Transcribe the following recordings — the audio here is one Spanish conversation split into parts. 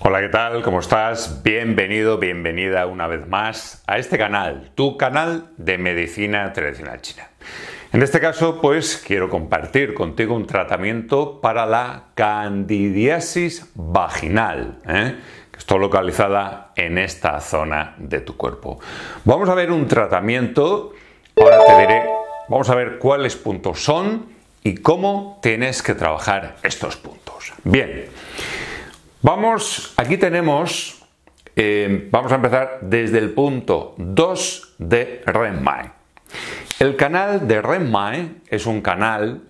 Hola, ¿qué tal? ¿Cómo estás? Bienvenido, bienvenida una vez más a este canal, tu canal de medicina tradicional china. En este caso, pues quiero compartir contigo un tratamiento para la candidiasis vaginal, ¿eh? que está localizada en esta zona de tu cuerpo. Vamos a ver un tratamiento, ahora te diré, vamos a ver cuáles puntos son y cómo tienes que trabajar estos puntos. Bien. Vamos, aquí tenemos, eh, vamos a empezar desde el punto 2 de Renmae. El canal de Renmae es un canal,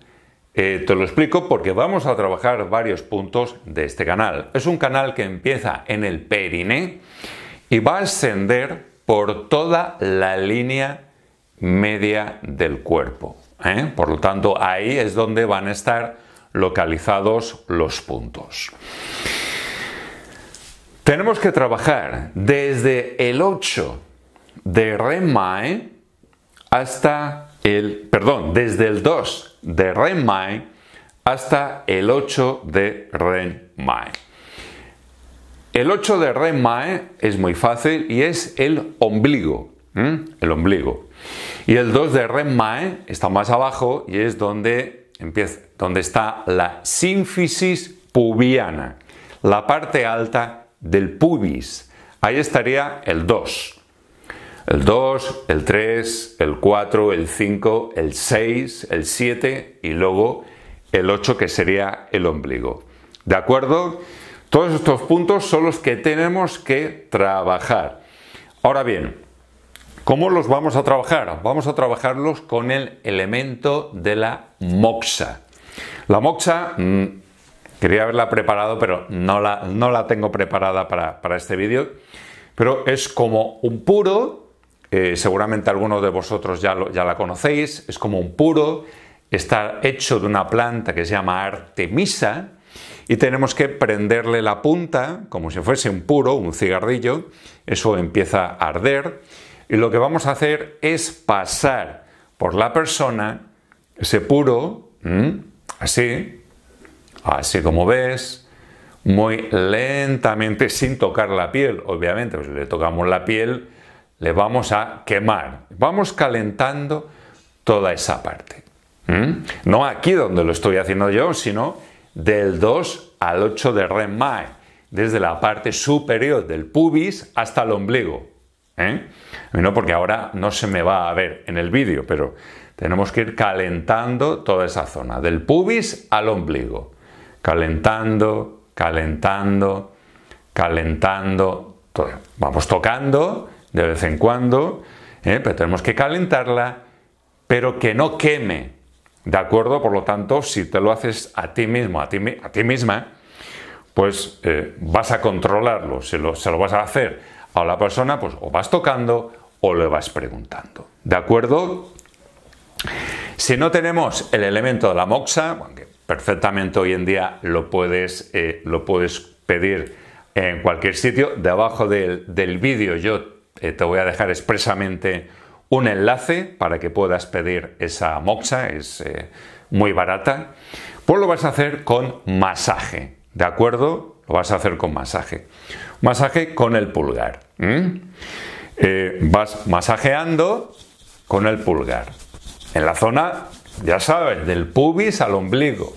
eh, te lo explico porque vamos a trabajar varios puntos de este canal. Es un canal que empieza en el perine y va a ascender por toda la línea media del cuerpo. ¿eh? Por lo tanto, ahí es donde van a estar localizados los puntos. Tenemos que trabajar desde el 8 de REMAE hasta el, perdón, desde el 2 de renmae hasta el 8 de renmae. El 8 de renmae es muy fácil y es el ombligo, el ombligo. Y el 2 de renmae está más abajo y es donde empieza, donde está la sínfisis pubiana, la parte alta del pubis. Ahí estaría el 2. El 2, el 3, el 4, el 5, el 6, el 7 y luego el 8 que sería el ombligo. ¿De acuerdo? Todos estos puntos son los que tenemos que trabajar. Ahora bien, ¿cómo los vamos a trabajar? Vamos a trabajarlos con el elemento de la moxa. La moxa mm, Quería haberla preparado, pero no la, no la tengo preparada para, este vídeo. Pero es como un puro, eh, seguramente algunos de vosotros ya, ya la conocéis, es como un puro, está hecho de una planta que se llama Artemisa y tenemos que prenderle la punta como si fuese un puro, un cigarrillo, eso empieza a arder y lo que vamos a hacer es pasar por la persona ese puro, así, Así como ves, muy lentamente, sin tocar la piel, obviamente, pues si le tocamos la piel, le vamos a quemar. Vamos calentando toda esa parte. No aquí donde lo estoy haciendo yo, sino del 2 al 8 de Renmai, desde la parte superior del pubis hasta el ombligo. ¿Eh? No porque ahora no se me va a ver en el vídeo, pero tenemos que ir calentando toda esa zona, del pubis al ombligo calentando, calentando, calentando. Vamos tocando de vez en cuando, ¿eh? pero tenemos que calentarla, pero que no queme. ¿De acuerdo? Por lo tanto, si te lo haces a ti mismo, a ti, a ti misma, pues eh, vas a controlarlo. Si lo, se lo vas a hacer a la persona, pues o vas tocando o le vas preguntando. ¿De acuerdo? Si no tenemos el elemento de la moxa, perfectamente hoy en día lo puedes, eh, lo puedes pedir en cualquier sitio. Debajo del, del vídeo yo eh, te voy a dejar expresamente un enlace para que puedas pedir esa moxa, es eh, muy barata. Pues lo vas a hacer con masaje, ¿de acuerdo? Lo vas a hacer con masaje. Masaje con el pulgar. vas masajeando con el pulgar en la zona ya sabes, del pubis al ombligo.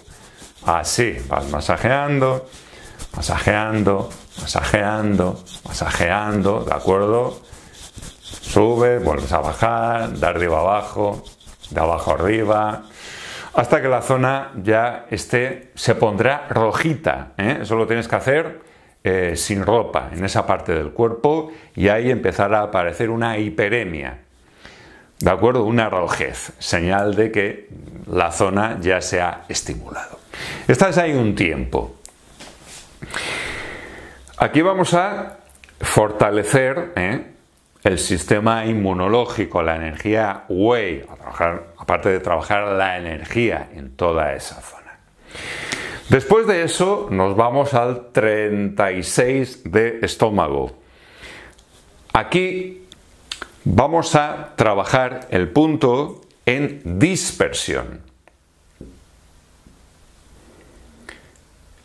Así, vas masajeando, masajeando, masajeando, masajeando, ¿de acuerdo? Sube, vuelves a bajar, de arriba abajo, de abajo arriba, hasta que la zona ya esté, se pondrá rojita. ¿eh? Eso lo tienes que hacer eh, sin ropa, en esa parte del cuerpo, y ahí empezará a aparecer una hiperemia. ¿De acuerdo? Una rojez, señal de que la zona ya se ha estimulado. Estás ahí un tiempo. Aquí vamos a fortalecer ¿eh? el sistema inmunológico, la energía Wei, aparte de trabajar la energía en toda esa zona. Después de eso nos vamos al 36 de estómago. Aquí Vamos a trabajar el punto en dispersión.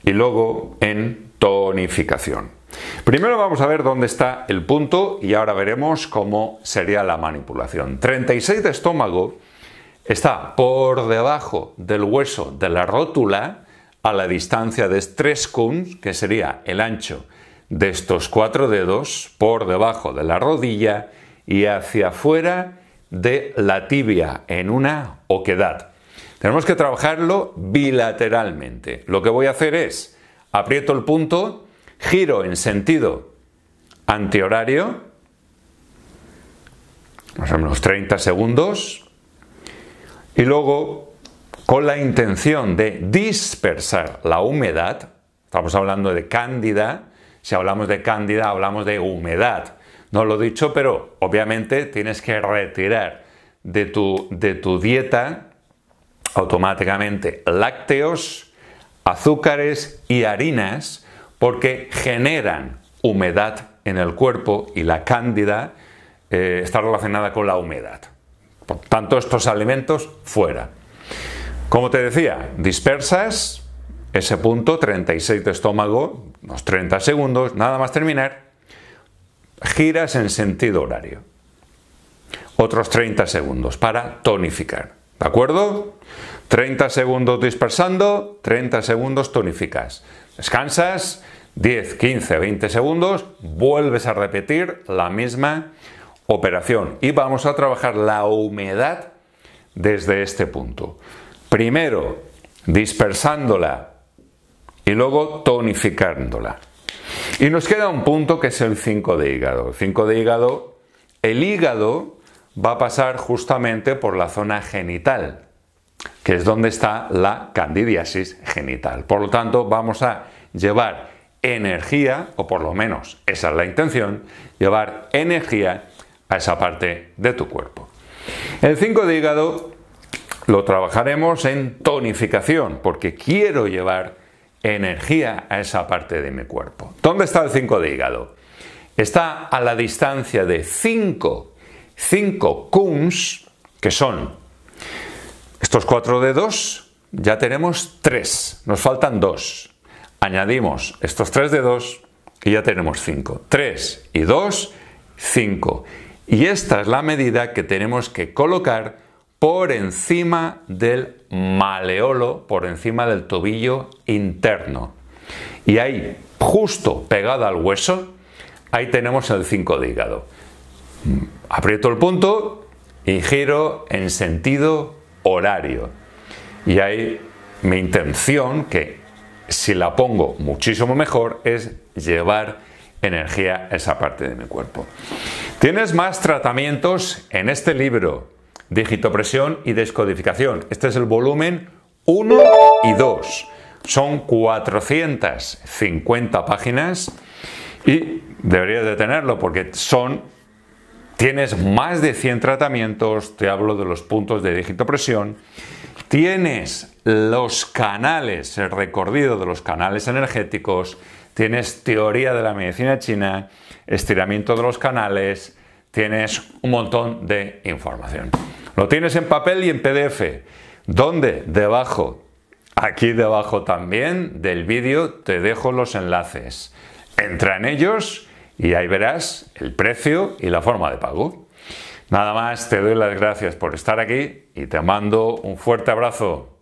Y luego en tonificación. Primero vamos a ver dónde está el punto y ahora veremos cómo sería la manipulación. 36 de estómago está por debajo del hueso de la rótula a la distancia de 3 cun, que sería el ancho de estos cuatro dedos, por debajo de la rodilla y hacia afuera de la tibia en una oquedad. Tenemos que trabajarlo bilateralmente. Lo que voy a hacer es aprieto el punto, giro en sentido antihorario, más o menos 30 segundos, y luego con la intención de dispersar la humedad, estamos hablando de cándida, si hablamos de cándida hablamos de humedad, no lo he dicho, pero obviamente tienes que retirar de tu, de tu dieta automáticamente lácteos, azúcares y harinas porque generan humedad en el cuerpo y la cándida eh, está relacionada con la humedad. Por tanto, estos alimentos fuera. Como te decía, dispersas ese punto 36 de estómago, unos 30 segundos, nada más terminar, giras en sentido horario. Otros 30 segundos para tonificar. ¿De acuerdo? 30 segundos dispersando, 30 segundos tonificas. Descansas, 10, 15, 20 segundos, vuelves a repetir la misma operación y vamos a trabajar la humedad desde este punto. Primero dispersándola y luego tonificándola. Y nos queda un punto que es el 5 de hígado. El 5 de hígado, el hígado va a pasar justamente por la zona genital, que es donde está la candidiasis genital. Por lo tanto, vamos a llevar energía, o por lo menos esa es la intención, llevar energía a esa parte de tu cuerpo. El 5 de hígado lo trabajaremos en tonificación, porque quiero llevar energía a esa parte de mi cuerpo. ¿Dónde está el 5 de hígado? Está a la distancia de 5, 5 kuns, que son estos de dedos, ya tenemos 3, nos faltan 2. Añadimos estos 3 dedos y ya tenemos 5. 3 y 2, 5. Y esta es la medida que tenemos que colocar por encima del maleolo, por encima del tobillo interno. Y ahí, justo pegada al hueso, ahí tenemos el 5 de hígado. Aprieto el punto y giro en sentido horario. Y ahí mi intención, que si la pongo muchísimo mejor, es llevar energía a esa parte de mi cuerpo. Tienes más tratamientos en este libro, digitopresión y descodificación. Este es el volumen 1 y 2. Son 450 páginas y deberías de tenerlo porque son tienes más de 100 tratamientos, te hablo de los puntos de digitopresión, tienes los canales, el recorrido de los canales energéticos, tienes teoría de la medicina china, estiramiento de los canales, tienes un montón de información. Lo tienes en papel y en PDF. ¿Dónde? Debajo. Aquí debajo también del vídeo te dejo los enlaces. Entra en ellos y ahí verás el precio y la forma de pago. Nada más, te doy las gracias por estar aquí y te mando un fuerte abrazo.